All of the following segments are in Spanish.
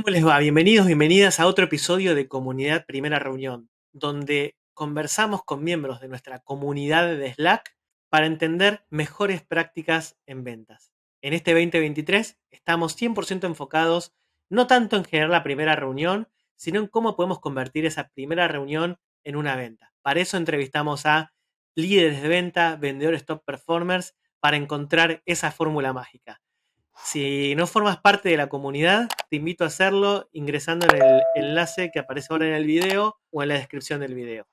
¿Cómo les va? Bienvenidos, bienvenidas a otro episodio de Comunidad Primera Reunión, donde conversamos con miembros de nuestra comunidad de Slack para entender mejores prácticas en ventas. En este 2023 estamos 100% enfocados no tanto en generar la primera reunión, sino en cómo podemos convertir esa primera reunión en una venta. Para eso entrevistamos a líderes de venta, vendedores top performers, para encontrar esa fórmula mágica. Si no formas parte de la comunidad, te invito a hacerlo ingresando en el enlace que aparece ahora en el video o en la descripción del video.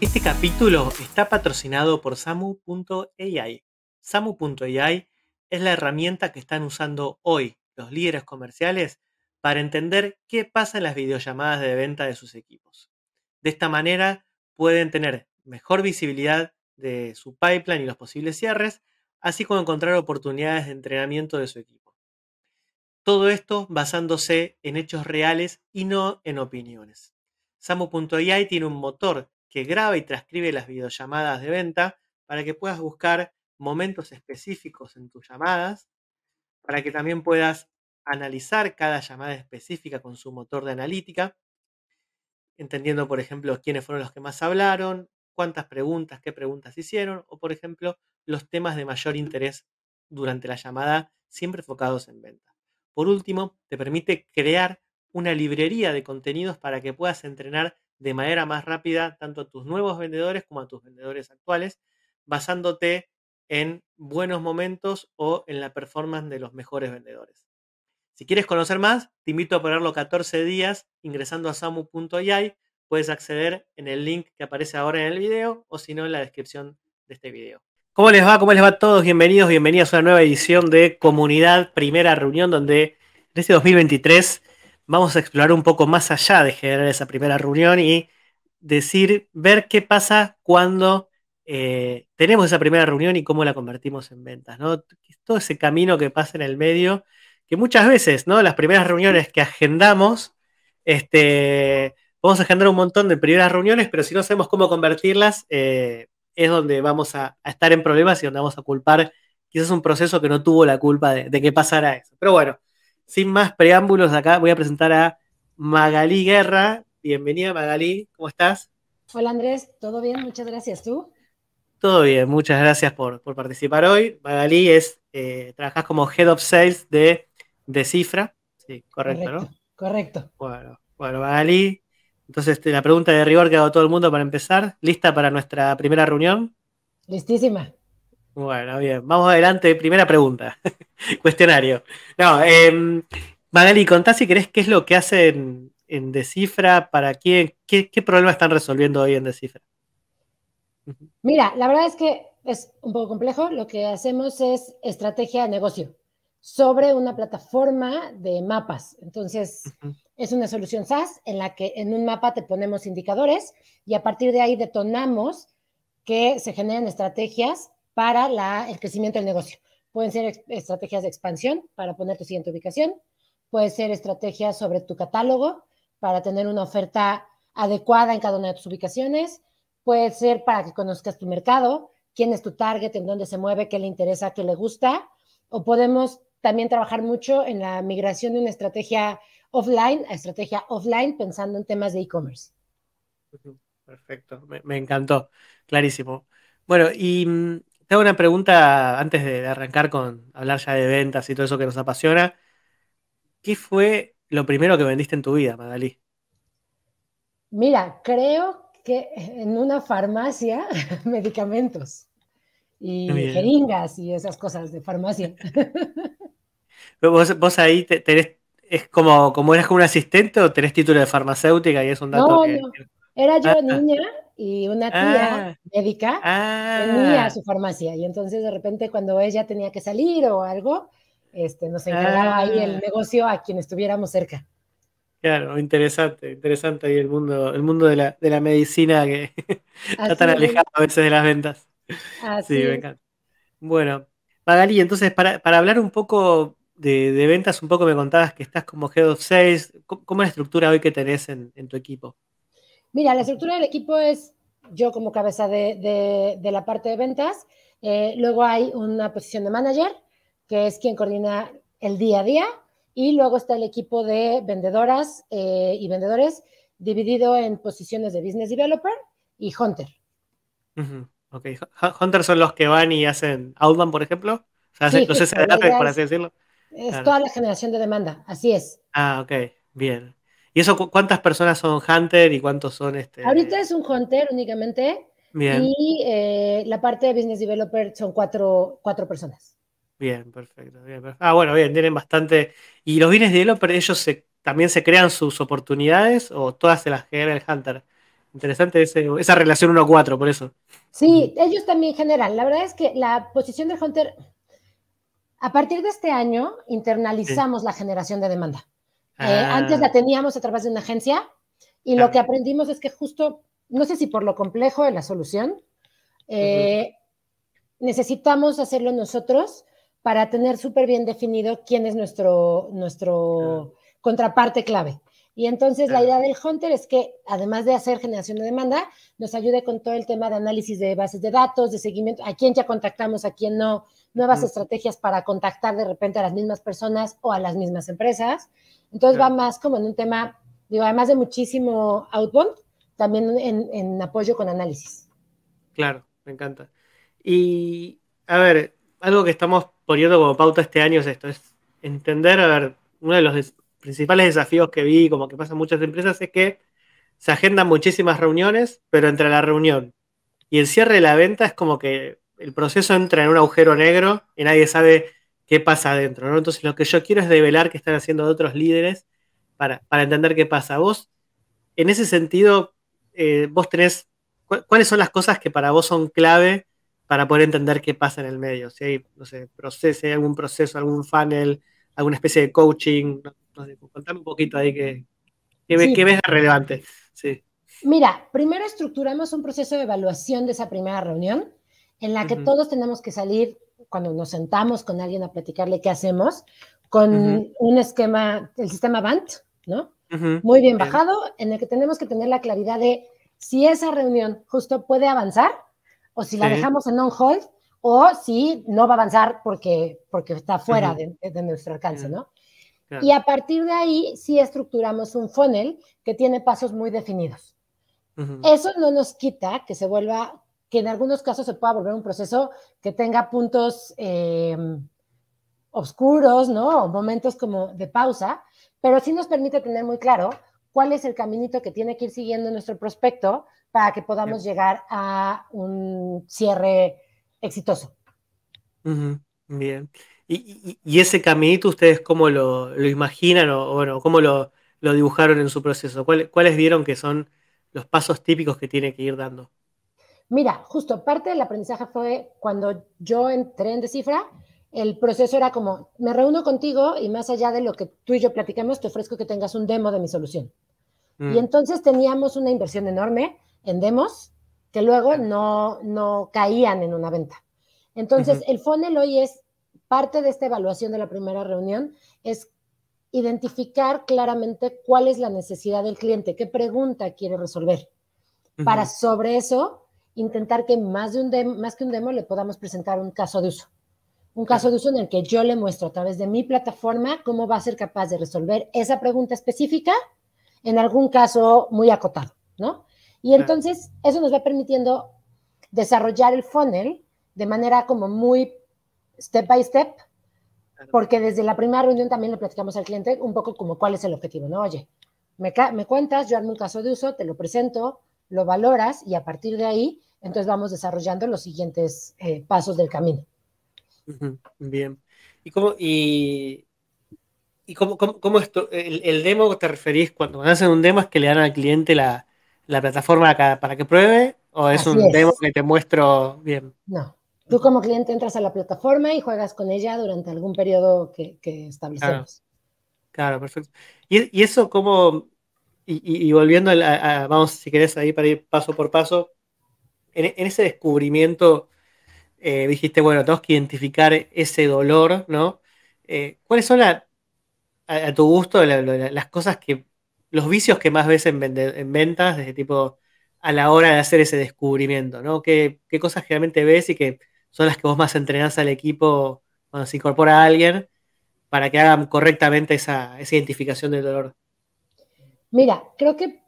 Este capítulo está patrocinado por Samu.ai. Samu.ai es la herramienta que están usando hoy los líderes comerciales para entender qué pasa en las videollamadas de venta de sus equipos. De esta manera pueden tener mejor visibilidad de su pipeline y los posibles cierres, así como encontrar oportunidades de entrenamiento de su equipo. Todo esto basándose en hechos reales y no en opiniones. Samu.ai tiene un motor que graba y transcribe las videollamadas de venta para que puedas buscar momentos específicos en tus llamadas, para que también puedas analizar cada llamada específica con su motor de analítica, entendiendo, por ejemplo, quiénes fueron los que más hablaron, cuántas preguntas, qué preguntas hicieron, o por ejemplo, los temas de mayor interés durante la llamada, siempre enfocados en venta. Por último, te permite crear una librería de contenidos para que puedas entrenar de manera más rápida tanto a tus nuevos vendedores como a tus vendedores actuales, basándote en buenos momentos o en la performance de los mejores vendedores. Si quieres conocer más, te invito a ponerlo 14 días ingresando a samu.ai puedes acceder en el link que aparece ahora en el video o si no en la descripción de este video. ¿Cómo les va? ¿Cómo les va a todos? Bienvenidos, bienvenidas a una nueva edición de Comunidad Primera Reunión donde en este 2023 vamos a explorar un poco más allá de generar esa primera reunión y decir, ver qué pasa cuando eh, tenemos esa primera reunión y cómo la convertimos en ventas, ¿no? Todo ese camino que pasa en el medio, que muchas veces, ¿no? Las primeras reuniones que agendamos, este, vamos a generar un montón de primeras reuniones, pero si no sabemos cómo convertirlas, eh, es donde vamos a, estar en problemas y donde vamos a culpar quizás un proceso que no tuvo la culpa de, que pasara eso. Pero bueno, sin más preámbulos acá, voy a presentar a Magalí Guerra. Bienvenida Magalí, ¿cómo estás? Hola Andrés, ¿todo bien? Muchas gracias. ¿Tú? Todo bien, muchas gracias por, participar hoy. Magalí es, eh, trabajas como Head of Sales de, de Cifra. Sí, correcto, correcto, ¿no? Correcto. Bueno, bueno, Magalí, entonces, la pregunta de rigor que dado todo el mundo para empezar. ¿Lista para nuestra primera reunión? Listísima. Bueno, bien. Vamos adelante. Primera pregunta. Cuestionario. No, em, Magali, contá si querés qué es lo que hacen en Decifra. para quién, qué, qué problema están resolviendo hoy en Decifra? Mira, la verdad es que es un poco complejo. Lo que hacemos es estrategia de negocio sobre una plataforma de mapas. Entonces, es una solución SaaS en la que en un mapa te ponemos indicadores y a partir de ahí detonamos que se generen estrategias para el crecimiento del negocio. Pueden ser estrategias de expansión para poner tu siguiente ubicación, puede ser estrategias sobre tu catálogo para tener una oferta adecuada en cada una de tus ubicaciones, puede ser para que conozcas tu mercado, quién es tu target, en dónde se mueve, qué le interesa, qué le gusta, o podemos también trabajar mucho en la migración de una estrategia offline a estrategia offline pensando en temas de e-commerce. Perfecto, me, encantó, clarísimo. Bueno, y mm, tengo una pregunta antes de, arrancar con hablar ya de ventas y todo eso que nos apasiona. ¿Qué fue lo primero que vendiste en tu vida, Madalí? Mira, creo que en una farmacia, medicamentos y jeringas y esas cosas de farmacia. Vos, ahí tenés, es como, como eras como un asistente o tenés título de farmacéutica y es un dato. que... no. Era yo ah, ah. niña y una tía ah. médica tenía su farmacia y entonces de repente cuando ella tenía que salir o algo, este, nos encargaba ahí el negocio a quien estuviéramos cerca. Claro, interesante, interesante ahí el mundo, el mundo de la, medicina que está tan alejado a veces de las ventas. sí, me encanta. Bueno, Magali, entonces para, para hablar un poco de, ventas un poco me contabas que estás como Head of Sales. ¿Cómo, es la estructura hoy que tenés en, tu equipo? Mira, la estructura del equipo es yo como cabeza de, la parte de ventas. Eh, luego hay una posición de manager, que es quien coordina el día a día. Y luego está el equipo de vendedoras eh, y vendedores dividido en posiciones de Business Developer y Hunter. Ok, Hunter son los que van y hacen Outbound, por ejemplo. O sea, hacen, proceso de para así decirlo. Es toda la generación de demanda, así es. Ah, ok, bien. ¿Y eso cuántas personas son Hunter y cuántos son este? Ahorita es un Hunter únicamente. Y eh, la parte de Business Developer son cuatro, personas. Bien, perfecto, Ah, bueno, bien, tienen bastante. ¿Y los Business Developer, ellos también se crean sus oportunidades o todas se las genera el Hunter? Interesante esa relación 1-4, por eso. Sí, ellos también generan. La verdad es que la posición del Hunter a partir de este año internalizamos la generación de demanda. ¿eh? Ah. antes la teníamos a través de una agencia y lo que aprendimos es que justo, no sé si por lo complejo de la solución, eh, necesitamos hacerlo nosotros para tener súper bien definido quién es nuestro, nuestro contraparte clave. Y entonces la idea del Hunter es que, además de hacer generación de demanda, nos ayude con todo el tema de análisis de bases de datos, de seguimiento, a quién ya contactamos, a quién no, nuevas estrategias para contactar de repente a las mismas personas o a las mismas empresas. Entonces va más como en un tema, digo, además de muchísimo outbound, también en, apoyo con análisis. Claro, me encanta. Y a ver, algo que estamos poniendo como pauta este año es esto, es entender, a ver, uno de los principales desafíos que vi, como que pasa en muchas empresas, es que se agendan muchísimas reuniones, pero entre la reunión y el cierre de la venta es como que el proceso entra en un agujero negro y nadie sabe qué pasa adentro, ¿no? Entonces lo que yo quiero es develar qué están haciendo otros líderes para, entender qué pasa. Vos, en ese sentido, eh, vos tenés, ¿cuáles son las cosas que para vos son clave para poder entender qué pasa en el medio? Si hay, no sé, algún proceso, algún funnel, alguna especie de coaching, contame un poquito ahí que, qué ves relevante. Sí. Mira, primero estructuramos un proceso de evaluación de esa primera reunión en la que todos tenemos que salir cuando nos sentamos con alguien a platicarle qué hacemos, con un esquema, el sistema BANT, ¿no? Muy bien bajado, en el que tenemos que tener la claridad de si esa reunión justo puede avanzar o si la dejamos en on-hold o si no va a avanzar porque, porque está fuera de, de, nuestro alcance, ¿no? Y a partir de ahí sí estructuramos un funnel que tiene pasos muy definidos. Eso no nos quita que se vuelva que en algunos casos se pueda volver un proceso que tenga puntos eh, oscuros, ¿no? momentos como de pausa, pero sí nos permite tener muy claro cuál es el caminito que tiene que ir siguiendo nuestro prospecto para que podamos llegar a un cierre exitoso. Bien. ¿Y, ese caminito ustedes cómo lo, imaginan o, bueno, cómo lo, dibujaron en su proceso? ¿Cuáles vieron que son los pasos típicos que tiene que ir dando? Mira, justo parte del aprendizaje fue cuando yo entré en Decifra. el proceso era como, me reúno contigo y más allá de lo que tú y yo platicamos, te ofrezco que tengas un demo de mi solución. Y mm. entonces teníamos una inversión enorme en demos que luego no, no caían en una venta. Entonces, el funnel hoy es parte de esta evaluación de la primera reunión, es identificar claramente cuál es la necesidad del cliente, qué pregunta quiere resolver, para sobre eso intentar que más, de un más que un demo le podamos presentar un caso de uso. Un caso de uso en el que yo le muestro a través de mi plataforma cómo va a ser capaz de resolver esa pregunta específica en algún caso muy acotado, ¿no? Y entonces eso nos va permitiendo desarrollar el funnel de manera como muy step by step, porque desde la primera reunión también le platicamos al cliente un poco como cuál es el objetivo, ¿no? Oye, me, me cuentas, yo armo un caso de uso, te lo presento, lo valoras y a partir de ahí, entonces vamos desarrollando los siguientes eh, pasos del camino. Bien. ¿Y cómo, y, cómo, cómo, esto, el, demo demo te referís cuando hacen un demo es que le dan al cliente la, la plataforma para que pruebe o es un demo que te muestro bien? No. Tú como cliente entras a la plataforma y juegas con ella durante algún periodo que, establecemos. Claro. perfecto. ¿Y, y eso cómo, y, volviendo a, vamos, si querés, ahí para ir paso por paso, en, ese descubrimiento eh, dijiste, bueno, tenemos que identificar ese dolor, ¿no? Eh, ¿Cuáles son a, tu gusto las cosas que, los vicios que más ves en, ventas, de tipo, a la hora de hacer ese descubrimiento, ¿no? ¿Qué, ¿Qué, cosas generalmente ves y que son las que vos más entrenás al equipo cuando se incorpora a alguien para que hagan correctamente esa, esa identificación del dolor? Mira, creo que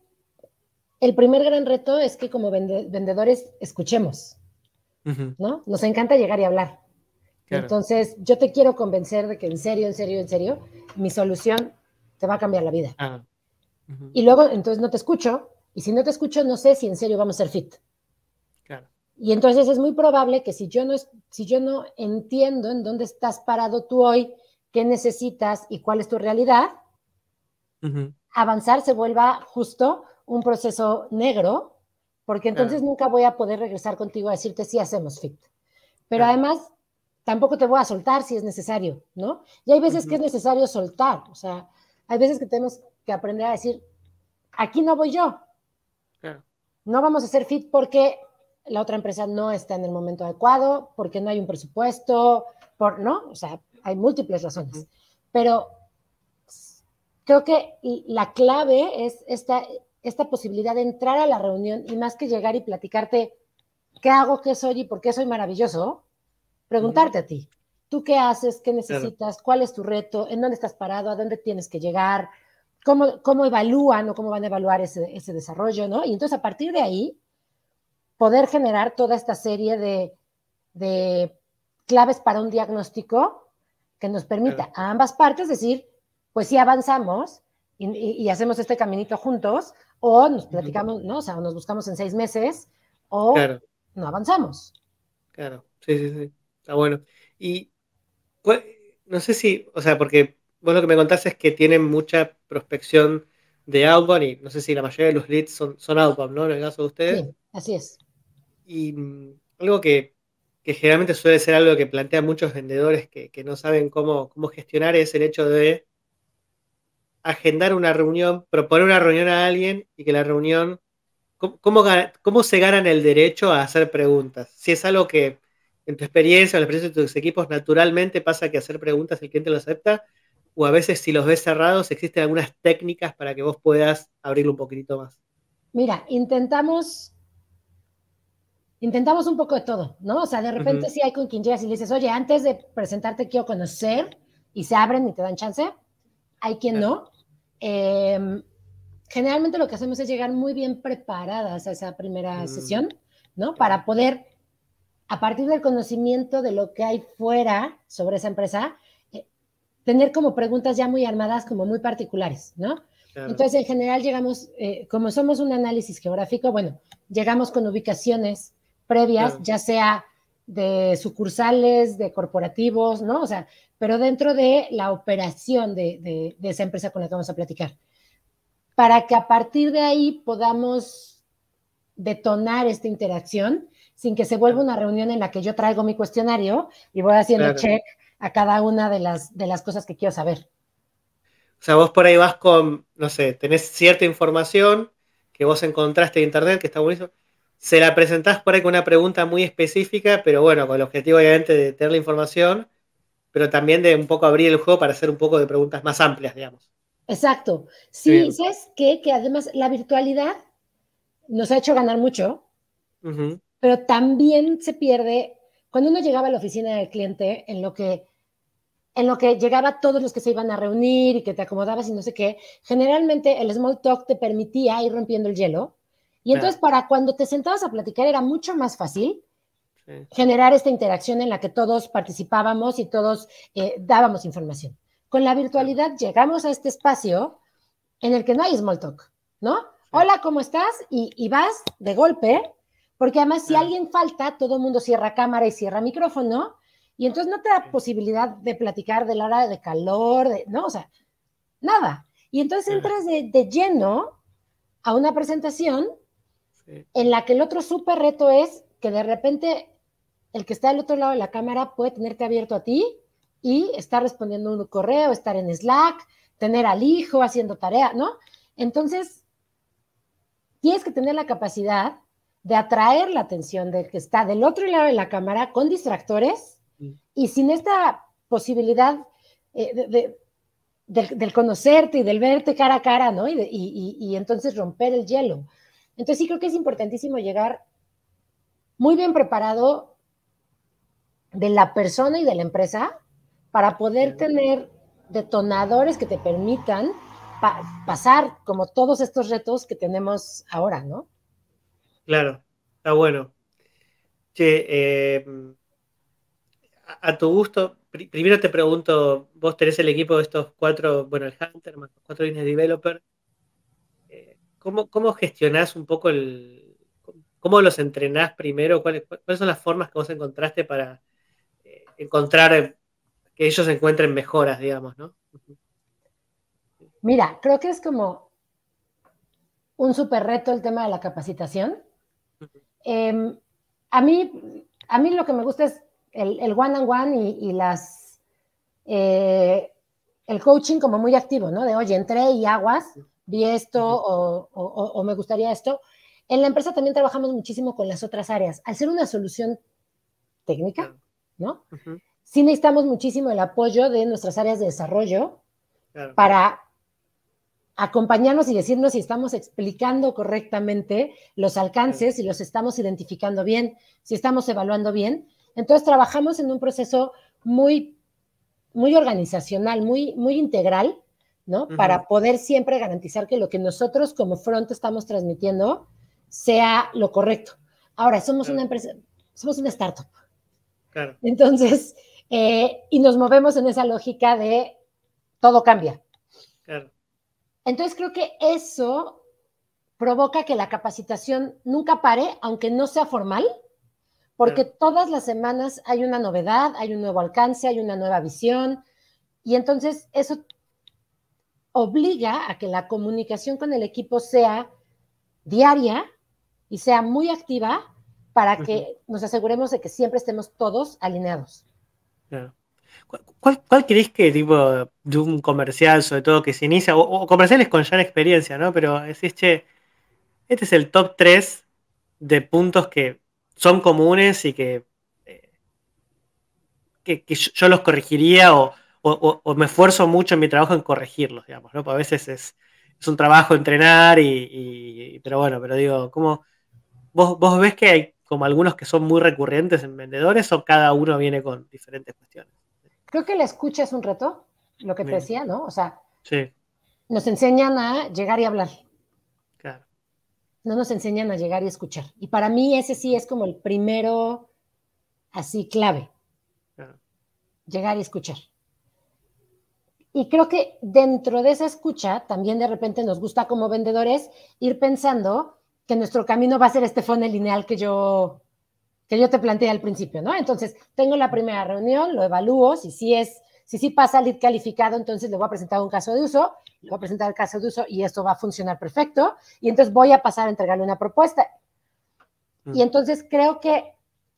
el primer gran reto es que como vendedores escuchemos, ¿no? Nos encanta llegar y hablar. Entonces, yo te quiero convencer de que en serio, en serio, en serio, mi solución te va a cambiar la vida. Ah, y luego, entonces no te escucho, y si no te escucho, no sé si en serio vamos a ser fit. Y entonces es muy probable que si yo no, si yo no entiendo en dónde estás parado tú hoy, qué necesitas y cuál es tu realidad, avanzar se vuelva justo un proceso negro, porque entonces nunca voy a poder regresar contigo a decirte si hacemos fit. Pero además, tampoco te voy a soltar si es necesario, ¿no? Y hay veces que es necesario soltar, o sea, hay veces que tenemos que aprender a decir, aquí no voy yo. No vamos a hacer fit porque la otra empresa no está en el momento adecuado, porque no hay un presupuesto, por, ¿no? O sea, hay múltiples razones. Pero creo que la clave es esta, esta posibilidad de entrar a la reunión y más que llegar y platicarte qué hago, qué soy y por qué soy maravilloso, preguntarte a ti, ¿tú qué haces, qué necesitas, cuál es tu reto, en dónde estás parado, a dónde tienes que llegar, cómo, cómo evalúan o cómo van a evaluar ese, desarrollo, ¿no? Y entonces a partir de ahí, poder generar toda esta serie de, de claves para un diagnóstico que nos permita a ambas partes decir, pues sí avanzamos y, hacemos este caminito juntos, o nos platicamos, ¿no? O sea, nos buscamos en seis meses, o no avanzamos. Claro, sí, sí, sí. Está bueno. Y no sé si, o sea, porque vos lo que me contaste es que tienen mucha prospección de outbound y no sé si la mayoría de los leads son, son outbound, ¿no? En el caso de ustedes. Sí, así es. Y mm, algo que, generalmente suele ser algo que plantean muchos vendedores que, que no saben cómo, cómo gestionar es el hecho de agendar una reunión, proponer una reunión a alguien y que la reunión, ¿cómo, cómo, se ganan el derecho a hacer preguntas? Si es algo que en tu experiencia, en la experiencia de tus equipos, naturalmente pasa que hacer preguntas el cliente lo acepta, o a veces si los ves cerrados, existen algunas técnicas para que vos puedas abrirlo un poquito más. Mira, intentamos intentamos un poco de todo, ¿no? O sea, de repente si hay con quien llegas y dices, oye, antes de presentarte quiero conocer, y se abren y te dan chance. Hay quien no. Em, generalmente lo que hacemos es llegar muy bien preparadas a esa primera mm. sesión, ¿no? Para poder, a partir del conocimiento de lo que hay fuera sobre esa empresa, eh, tener como preguntas ya muy armadas, como muy particulares, ¿no? Entonces, en general llegamos, eh, como somos un análisis geográfico, bueno, llegamos con ubicaciones previas, ya sea de sucursales, de corporativos, ¿no? O sea, pero dentro de la operación de, esa empresa con la que vamos a platicar, para que a partir de ahí podamos detonar esta interacción sin que se vuelva una reunión en la que yo traigo mi cuestionario y voy haciendo check a cada una de las, de las cosas que quiero saber. O sea, vos por ahí vas con, no sé, tenés cierta información que vos encontraste en internet, que está buenísimo, se la presentás por ahí con una pregunta muy específica, pero bueno, con el objetivo obviamente de tener la información pero también de un poco abrir el juego para hacer un poco de preguntas más amplias, digamos. Exacto. Sí, es Que además la virtualidad nos ha hecho ganar mucho, pero también se pierde. Cuando uno llegaba a la oficina del cliente, en lo que en lo que llegaba todos los que se iban a reunir y que te acomodabas y no sé qué, generalmente el small talk te permitía ir rompiendo el hielo. Y entonces para cuando te sentabas a platicar era mucho más fácil generar esta interacción en la que todos participábamos y todos eh, dábamos información. Con la virtualidad llegamos a este espacio en el que no hay small talk, ¿no? Hola, ¿cómo estás? Y, vas de golpe, porque además si alguien falta, todo el mundo cierra cámara y cierra micrófono, y entonces no te da posibilidad de platicar de la hora de calor, de, no, o sea, nada. Y entonces entras de, lleno a una presentación en la que el otro super reto es que de repente el que está del otro lado de la cámara puede tenerte abierto a ti y estar respondiendo un correo, estar en Slack, tener al hijo haciendo tarea, ¿no? Entonces, tienes que tener la capacidad de atraer la atención del que está del otro lado de la cámara con distractores mm. y sin esta posibilidad eh, de, del, conocerte y del verte cara a cara, ¿no? y entonces romper el hielo. Entonces sí creo que es importantísimo llegar muy bien preparado de la persona y de la empresa para poder tener detonadores que te permitan pasar como todos estos retos que tenemos ahora, ¿no? Claro, está bueno. Che, em, a, tu gusto, primero te pregunto, vos tenés el equipo de estos cuatro, bueno, el Hunter más cuatro business developer, eh, ¿cómo, ¿cómo gestionás un poco el, cómo los entrenás primero? ¿Cuáles son las formas que vos encontraste para encontrar que ellos encuentren mejoras, digamos, ¿no? Mira, creo que es como un super reto el tema de la capacitación. Em, a, mí, a mí lo que me gusta es el, one on one y, las eh, el coaching como muy activo, ¿no? De oye, entré y aguas, vi esto o, o me gustaría esto. En la empresa también trabajamos muchísimo con las otras áreas. Al ser una solución técnica, ¿no? Sí necesitamos muchísimo el apoyo de nuestras áreas de desarrollo para acompañarnos y decirnos si estamos explicando correctamente los alcances, si los estamos identificando bien, si estamos evaluando bien. Entonces trabajamos en un proceso muy, muy organizacional, muy, muy integral, ¿no? Para poder siempre garantizar que lo que nosotros como front estamos transmitiendo sea lo correcto. Ahora, somos una empresa, somos una startup. Entonces, eh, y nos movemos en esa lógica de todo cambia. Entonces creo que eso provoca que la capacitación nunca pare, aunque no sea formal, porque todas las semanas hay una novedad, hay un nuevo alcance, hay una nueva visión, y entonces eso obliga a que la comunicación con el equipo sea diaria y sea muy activa para que nos aseguremos de que siempre estemos todos alineados. cuál, cuál crees que tipo de un comercial, sobre todo que se inicia, o, comerciales con ya experiencia, ¿no? Pero decís, che, este es el top 3 de puntos que son comunes y que, eh, que, yo los corregiría o, me esfuerzo mucho en mi trabajo en corregirlos, digamos, ¿no? Porque a veces es, un trabajo entrenar y, pero bueno, pero digo, ¿cómo vos, vos ves que hay como algunos que son muy recurrentes en vendedores o cada uno viene con diferentes cuestiones? Creo que la escucha es un reto, lo que te decía, ¿no? O sea, nos enseñan a llegar y hablar. Claro. No nos enseñan a llegar y escuchar. Y para mí ese sí es como el primero, así, clave. Llegar y escuchar. Y creo que dentro de esa escucha, también de repente nos gusta como vendedores ir pensando que nuestro camino va a ser este funnel lineal que yo, que yo te planteé al principio, ¿no? Entonces, tengo la primera reunión, lo evalúo, si sí es, si sí pasa salir calificado, entonces le voy a presentar un caso de uso, le voy a presentar el caso de uso y esto va a funcionar perfecto, y entonces voy a pasar a entregarle una propuesta. Y mm. entonces creo que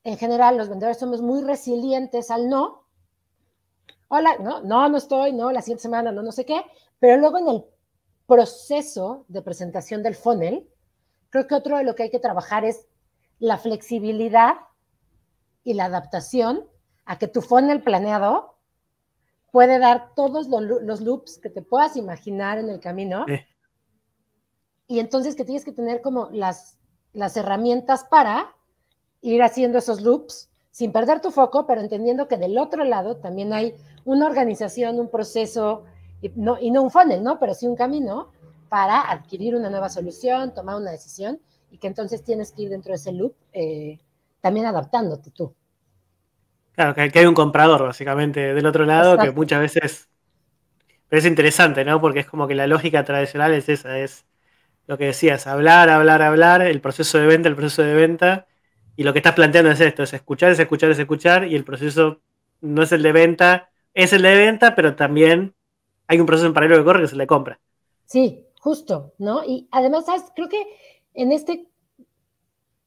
en general los vendedores somos muy resilientes al no. Hola, no, no, no estoy, no, la siguiente semana, no, no sé qué, pero luego en el proceso de presentación del funnel, Creo que otro de lo que hay que trabajar es la flexibilidad y la adaptación a que tu funnel planeado puede dar todos los, loops que te puedas imaginar en el camino. Y entonces que tienes que tener como las, herramientas para ir haciendo esos loops sin perder tu foco, pero entendiendo que del otro lado también hay una organización, un proceso, y no, y no un funnel, ¿no? Pero sí un camino para adquirir una nueva solución, tomar una decisión y que entonces tienes que ir dentro de ese loop eh, también adaptándote tú. Claro, que hay un comprador básicamente del otro lado que muchas veces pero es interesante, ¿no? Porque es como que la lógica tradicional es esa, es lo que decías, hablar, hablar, hablar, el proceso de venta, el proceso de venta, y lo que estás planteando es esto, es escuchar, es escuchar, es escuchar, y el proceso no es el de venta, es el de venta, pero también hay un proceso en paralelo que corre que se le compra. Sí, Justo, ¿no? Y además, creo que en este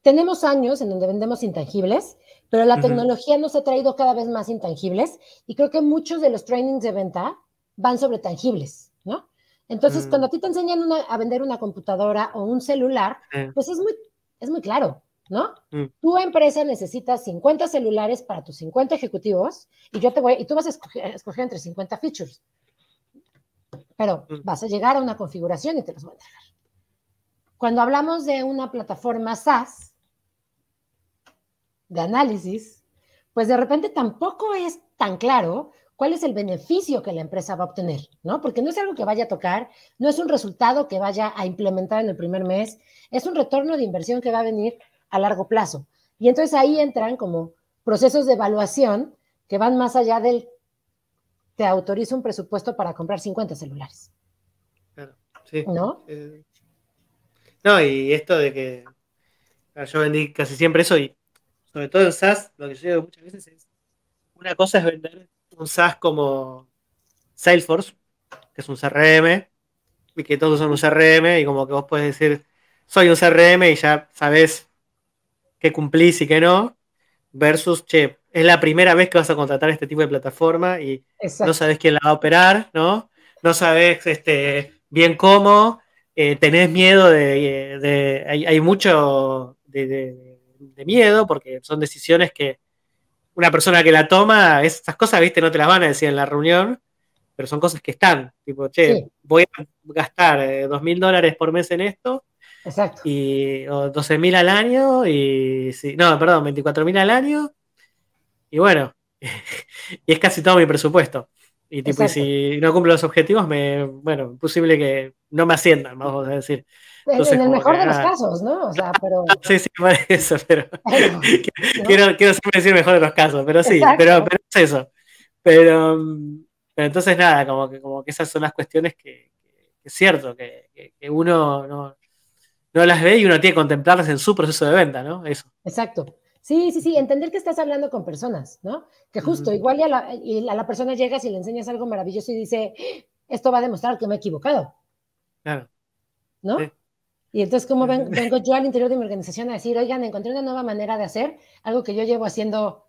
tenemos años en donde vendemos intangibles, pero la tecnología nos ha traído cada vez más intangibles y creo que muchos de los trainings de venta van sobre tangibles, ¿no? Entonces, cuando mm. a ti te enseñan a vender una computadora o un celular, pues es muy, es muy claro, ¿no? Mm. Tu empresa necesita 50 celulares para tus 50 ejecutivos y yo te voy, y tú vas a a escoger entre 50 features pero mm. vas a llegar a una configuración y te los voy a dejar. Cuando hablamos de una plataforma SaaS, de análisis, pues de repente tampoco es tan claro cuál es el beneficio que la empresa va a obtener, ¿no? Porque no es algo que vaya a tocar, no es un resultado que vaya a implementar en el primer mes, es un retorno de inversión que va a venir a largo plazo. Y entonces ahí entran como procesos de evaluación que van más allá del te autoriza un presupuesto para comprar 50 celulares. Claro, sí. ¿No? Eh, no, y esto de que ah, yo vendí casi siempre eso y sobre todo en SaaS, lo que yo digo muchas veces es, una cosa es vender un SaaS como Salesforce, que es un CRM, y que todos son un CRM, y como que vos puedes decir, soy un CRM y ya sabes qué cumplís y qué no versus, che, es la primera vez que vas a contratar este tipo de plataforma y no sabes quién la va a operar, ¿no? No sabes este, bien cómo, eh, tenés miedo de, hay, mucho de, miedo porque son decisiones que una persona que la toma, esas cosas, viste, no te las van a decir en la reunión, pero son cosas que están, tipo, che, voy a gastar eh, dos mil dólares por mes en esto Exacto. Y, o 12.000 al año, y sí, no, perdón, 24.000 al año. Y bueno, y es casi todo mi presupuesto. Y tipo, si no cumplo los objetivos, me, bueno, posible que no me asciendan, vamos a decir. en el mejor de los ah. casos, ¿no? O sea, pero... Sí, sí, eso, pero... quiero, siempre decir mejor de los casos, pero sí, pero, es eso. Pero, entonces nada, como que, como que esas son las cuestiones que, es cierto, que, que uno no, no las ve y uno tiene que contemplarlas en su proceso de venta, ¿no? Eso. Exacto. Sí, sí, sí, entender que estás hablando con personas, ¿no? Que justo, igual ya a, la, persona llegas y le enseñas algo maravilloso y dice, esto va a demostrar que me he equivocado. Claro. ¿No? Y entonces, ¿cómo vengo yo al interior de mi organización a decir, oigan, encontré una nueva manera de hacer algo que yo llevo haciendo,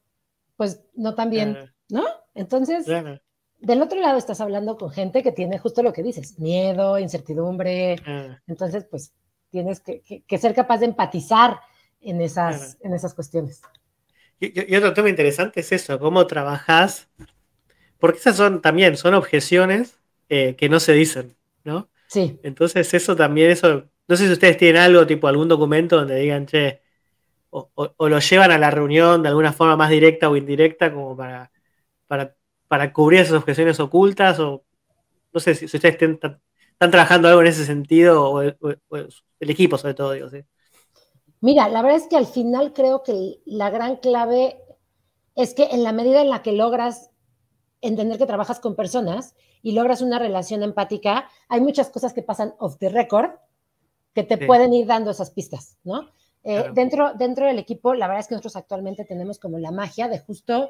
pues, no tan bien, ¿no? Entonces, del otro lado estás hablando con gente que tiene justo lo que dices, miedo, incertidumbre. Entonces, pues, tienes que, ser capaz de empatizar en esas, en esas cuestiones. Y, otro tema interesante es eso, cómo trabajas? porque esas son también, son objeciones eh, que no se dicen, ¿no? Sí. Entonces eso también, eso, no sé si ustedes tienen algo, tipo algún documento donde digan, che, o, lo llevan a la reunión de alguna forma más directa o indirecta como para, para, cubrir esas objeciones ocultas, o no sé si, ustedes tienen... ¿Están trabajando algo en ese sentido? O el, equipo, sobre todo, digo, ¿sí? Mira, la verdad es que al final creo que la gran clave es que en la medida en la que logras entender que trabajas con personas y logras una relación empática, hay muchas cosas que pasan off the record que te pueden ir dando esas pistas, ¿no? Eh, dentro, dentro del equipo, la verdad es que nosotros actualmente tenemos como la magia de justo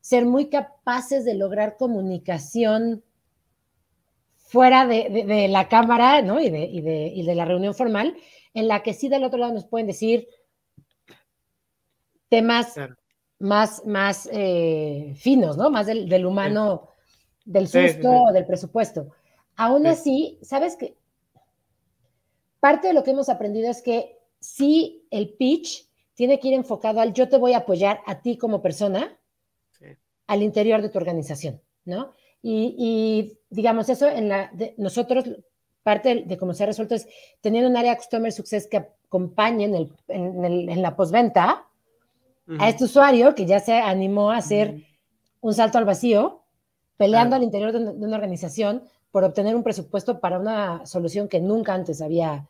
ser muy capaces de lograr comunicación fuera de, la cámara ¿no? Y de, la reunión formal, en la que sí del otro lado nos pueden decir temas más, eh, finos, ¿no? Más del, humano, del susto, del presupuesto. Aún así, ¿sabes qué? Parte de lo que hemos aprendido es que sí el pitch tiene que ir enfocado al yo te voy a apoyar a ti como persona al interior de tu organización, ¿no? Y, digamos, eso en la, nosotros, parte de, cómo se ha resuelto es tener un área Customer Success que acompañe en, el, en, la postventa a este usuario que ya se animó a hacer un salto al vacío, peleando al interior de una organización por obtener un presupuesto para una solución que nunca antes había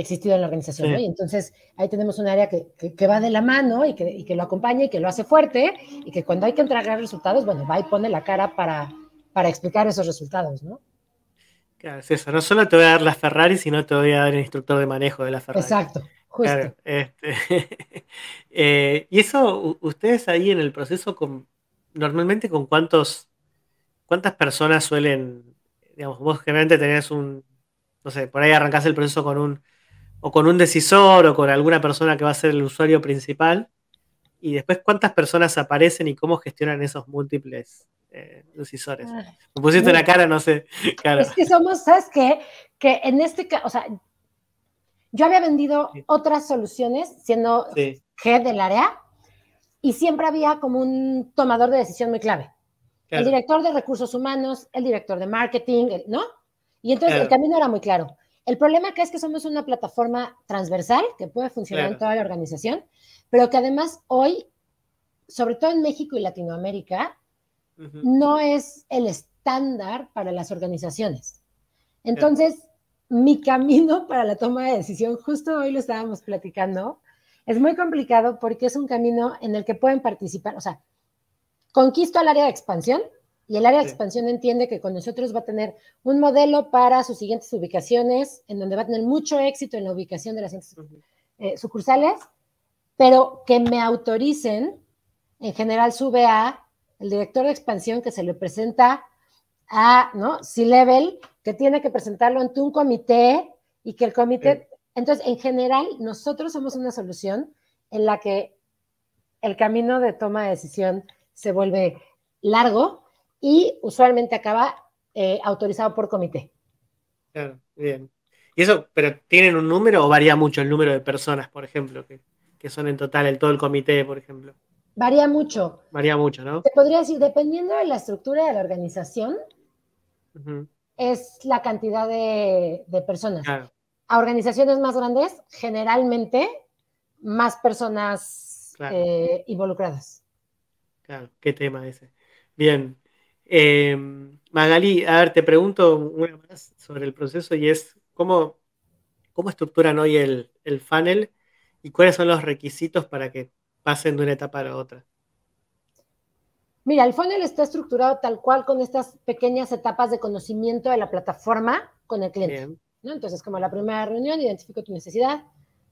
existido en la organización. ¿no? Y entonces ahí tenemos un área que, va de la mano y que, lo acompaña y que lo hace fuerte y que cuando hay que entregar resultados, bueno, va y pone la cara para, para explicar esos resultados, ¿no? Claro, es eso. No solo te voy a dar la Ferrari, sino te voy a dar el instructor de manejo de la Ferrari. Exacto, justo. Este, eh, y eso, ustedes ahí en el proceso, con, normalmente con cuántos, cuántas personas suelen, digamos, vos generalmente tenés un, no sé, por ahí arrancás el proceso con un o con un decisor o con alguna persona que va a ser el usuario principal. Y después, ¿cuántas personas aparecen y cómo gestionan esos múltiples eh, decisores? Me pusiste una cara, no sé. Es que somos, ¿sabes qué? Que en este caso, o sea, yo había vendido otras soluciones siendo jefe del área y siempre había como un tomador de decisión muy clave. El director de recursos humanos, el director de marketing, ¿no? Y entonces el camino era muy claro. El problema acá es que somos una plataforma transversal que puede funcionar en toda la organización, pero que además hoy, sobre todo en México y Latinoamérica, no es el estándar para las organizaciones. Entonces, mi camino para la toma de decisión, justo hoy lo estábamos platicando, es muy complicado porque es un camino en el que pueden participar, o sea, conquisto al área de expansión, y el área de expansión entiende que con nosotros va a tener un modelo para sus siguientes ubicaciones, en donde va a tener mucho éxito en la ubicación de las eh, sucursales, pero que me autoricen, en general sube a el director de expansión que se le presenta a, ¿no? C-Level, que tiene que presentarlo ante un comité y que el comité... Entonces, en general, nosotros somos una solución en la que el camino de toma de decisión se vuelve largo, y usualmente acaba eh, autorizado por comité. Claro, bien. ¿Y eso, pero tienen un número o varía mucho el número de personas, por ejemplo, que, son en total el todo el comité, por ejemplo? Varía mucho. Varía mucho, ¿no? Te podría decir, dependiendo de la estructura de la organización, es la cantidad de, personas. A organizaciones más grandes, generalmente más personas eh, involucradas. Claro, qué tema ese. Bien. Em, Magali, a ver, te pregunto una más sobre el proceso y es cómo, cómo estructuran hoy el, el funnel y cuáles son los requisitos para que pasen de una etapa a la otra. Mira, el funnel está estructurado tal cual con estas pequeñas etapas de conocimiento de la plataforma con el cliente. ¿no? Entonces, como la primera reunión, identifico tu necesidad,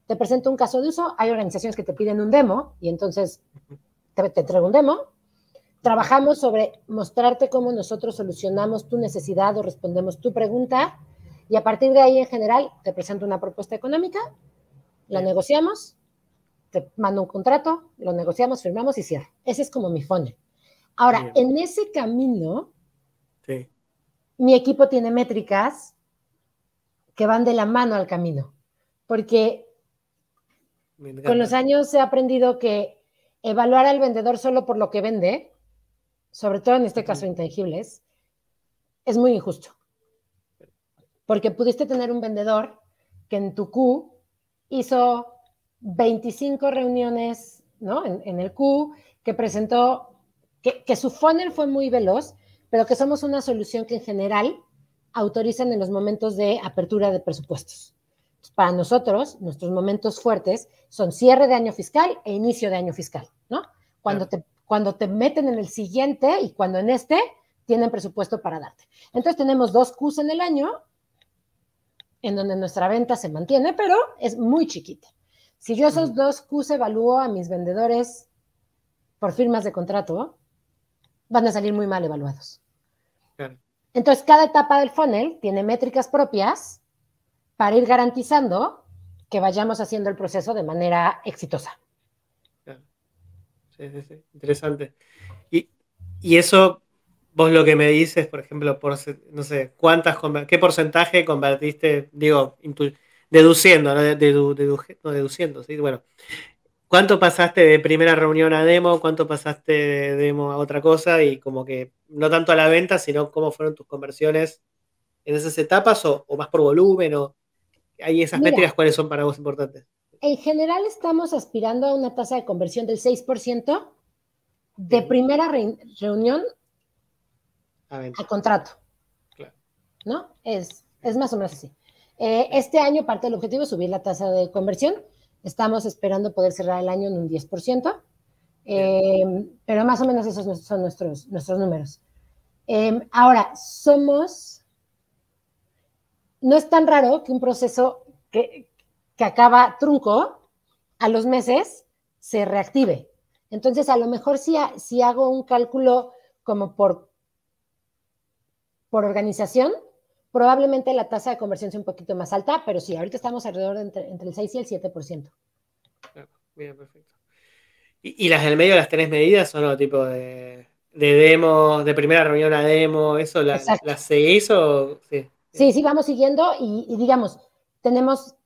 te presento un caso de uso. Hay organizaciones que te piden un demo y entonces te, te traigo un demo. Trabajamos sobre mostrarte cómo nosotros solucionamos tu necesidad o respondemos tu pregunta y a partir de ahí en general te presento una propuesta económica, la negociamos, te mando un contrato, lo negociamos, firmamos y cierra. Ese es como mi funnel. Ahora, en ese camino, mi equipo tiene métricas que van de la mano al camino, porque con los años he aprendido que evaluar al vendedor solo por lo que vende sobre todo en este caso intangibles, es muy injusto. Porque pudiste tener un vendedor que en tu Q hizo 25 reuniones ¿no? en, el Q, que presentó, que, que, su funnel fue muy veloz, pero que somos una solución que en general autorizan en los momentos de apertura de presupuestos. Para nosotros, nuestros momentos fuertes son cierre de año fiscal e inicio de año fiscal, ¿no? Cuando te cuando te meten en el siguiente y cuando en este tienen presupuesto para darte. Entonces tenemos dos Qs en el año en donde nuestra venta se mantiene, pero es muy chiquita. Si yo esos mm. dos Qs evalúo a mis vendedores por firmas de contrato, van a salir muy mal evaluados. Entonces, cada etapa del funnel tiene métricas propias para ir garantizando que vayamos haciendo el proceso de manera exitosa sí, sí, Interesante. Y, eso, vos lo que me dices, por ejemplo, por, no sé, ¿cuántas, qué porcentaje convertiste, digo, deduciendo, ¿no? deduciendo, sí, bueno. ¿Cuánto pasaste de primera reunión a demo? ¿Cuánto pasaste de demo a otra cosa? Y como que no tanto a la venta, sino cómo fueron tus conversiones en esas etapas o, más por volumen o hay esas métricas cuáles son para vos importantes en general estamos aspirando a una tasa de conversión del 6% de primera reunión a, contrato. Claro. ¿No? Es, es más o menos así. Eh, este año parte del objetivo es subir la tasa de conversión. Estamos esperando poder cerrar el año en un 10%, eh, pero más o menos esos son nuestros, nuestros números. Em, ahora, somos... No es tan raro que un proceso que, que acaba trunco, a los meses se reactive. Entonces, a lo mejor si, si hago un cálculo como por, por organización, probablemente la tasa de conversión sea un poquito más alta, pero sí, ahorita estamos alrededor entre, el 6 y el 7%. Claro, bien, perfecto. ¿Y, las del medio las tenés medidas o no? Tipo de, de demo, de primera reunión a demo, ¿eso las, se hizo? o...? Sí, sí, sí vamos siguiendo y digamos, tenemos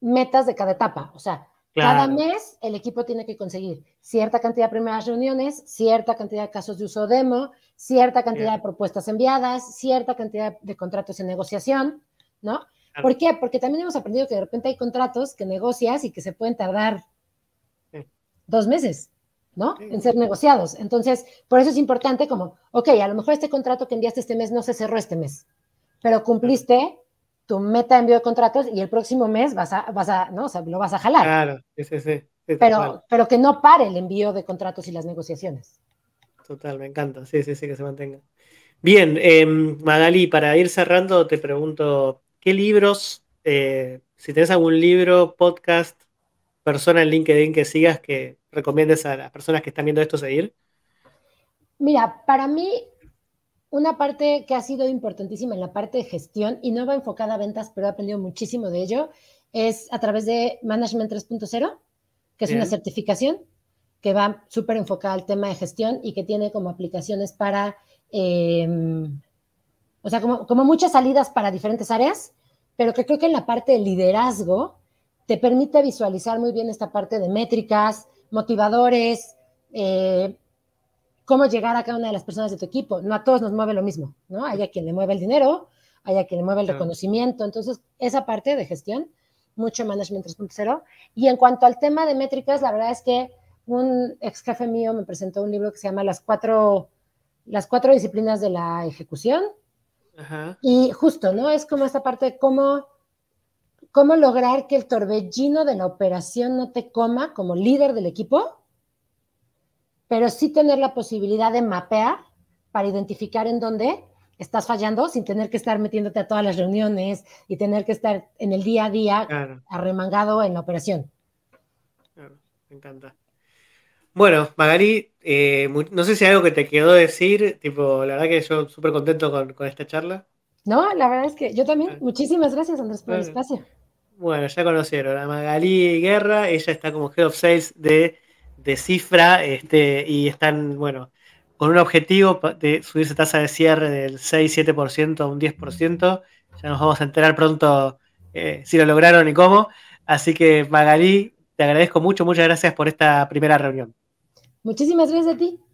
metas de cada etapa. O sea, cada mes el equipo tiene que conseguir cierta cantidad de primeras reuniones, cierta cantidad de casos de uso demo, cierta cantidad de propuestas enviadas, cierta cantidad de contratos en negociación, ¿no? ¿Por qué? Porque también hemos aprendido que de repente hay contratos que negocias y que se pueden tardar dos meses. ¿no? En ser negociados. Entonces, por eso es importante como, ok, a lo mejor este contrato que enviaste este mes no se cerró este mes, pero cumpliste tu meta de envío de contratos y el próximo mes vas lo vas a jalar. Claro, ese, sí, pero, pero que no pare el envío de contratos y las negociaciones. Total, me encanta. Sí, sí, sí, que se mantenga. Bien, em, Magali, para ir cerrando, te pregunto, ¿qué libros, eh, si tenés algún libro, podcast, persona en LinkedIn que sigas, que recomiendes a las personas que están viendo esto seguir? Mira, para mí una parte que ha sido importantísima en la parte de gestión y no va enfocada a ventas, pero he aprendido muchísimo de ello, es a través de Management 3.0, que es una certificación que va súper enfocada al tema de gestión y que tiene como aplicaciones para, em, o sea, como, muchas salidas para diferentes áreas, pero que creo que en la parte de liderazgo te permite visualizar muy bien esta parte de métricas, motivadores, eh, cómo llegar a cada una de las personas de tu equipo. No a todos nos mueve lo mismo, ¿no? Hay a quien le mueve el dinero, hay a quien le mueve el reconocimiento. Entonces, esa parte de gestión, mucho Management 3.0. Y en cuanto al tema de métricas, la verdad es que un ex jefe mío me presentó un libro que se llama Las cuatro, las cuatro disciplinas de la ejecución. Y justo, ¿no? Es como esta parte de cómo, cómo lograr que el torbellino de la operación no te coma como líder del equipo pero sí tener la posibilidad de mapear para identificar en dónde estás fallando sin tener que estar metiéndote a todas las reuniones y tener que estar en el día a día arremangado en la operación. Claro, me encanta. Bueno, Magali, eh, no sé si hay algo que te quedó decir, tipo, la verdad que yo súper contento con, esta charla. No, la verdad es que yo también. Muchísimas gracias, Andrés, por el espacio. Bueno, ya conocieron a Magali Guerra, ella está como Head of Sales de cifra este, y están, bueno, con un objetivo de subir tasa de cierre del 6-7% a un 10%. Ya nos vamos a enterar pronto eh, si lo lograron y cómo. Así que Magalí, te agradezco mucho, muchas gracias por esta primera reunión. Muchísimas gracias a ti.